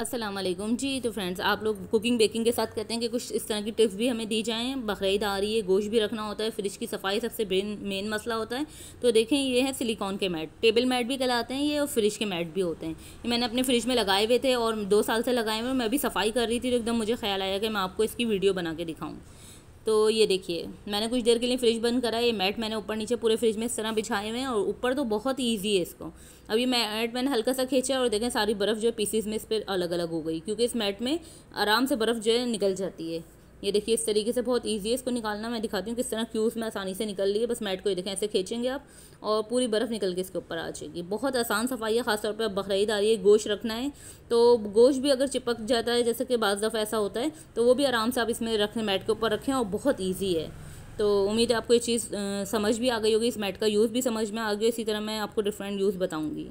असलम जी तो फ्रेंड्स आप लोग कुकिंग बेकिंग के साथ कहते हैं कि कुछ इस तरह की टिप्स भी हमें दी जाएँ बकरीद आ रही है गोश्त भी रखना होता है फ्रिज की सफाई सबसे मेन मसला होता है तो देखें ये है सिलिकॉन के मैट टेबल मैट भी कहलाते हैं ये और फ्रिज के मैट भी होते हैं ये मैंने अपने फ्रिज में लगाए हुए थे और दो साल से लगाए हुए मैं भी सफाई कर रही थी तो एकदम मुझे ख्याल आया कि मैं आपको इसकी वीडियो बना के दिखाऊँ तो ये देखिए मैंने कुछ देर के लिए फ्रिज बंद करा ये मैट मैंने ऊपर नीचे पूरे फ्रिज में इस तरह बिछाए हुए हैं और ऊपर तो बहुत इजी है इसको अब ये मैट मैंने हल्का सा खींचा और देखें सारी बर्फ़ जो है पीसीस में इस पर अलग अलग हो गई क्योंकि इस मैट में आराम से बर्फ़ जो है निकल जाती है ये देखिए इस तरीके से बहुत ईजी है इसको निकालना मैं दिखाती हूँ किस तरह क्यूज़ में आसानी से निकल रही है बस मैट को ये देखें ऐसे खींचेंगे आप और पूरी बर्फ़ निकल के इसके ऊपर आ जाएगी बहुत आसान सफाई है खासतौर पर बकरीद आ रही है गोश्त रखना है तो गोश्त भी अगर चिपक जाता है जैसे कि बाज़ दफ़ा ऐसा होता है तो वो भी आराम से आप इसमें रखें मैट के ऊपर रखें और बहुत ईजी है तो उम्मीद है आपको ये चीज़ समझ भी आ गई होगी इस मैट का यूज़ भी समझ में आ गया इसी तरह मैं आपको डिफरेंट यूज़ बताऊँगी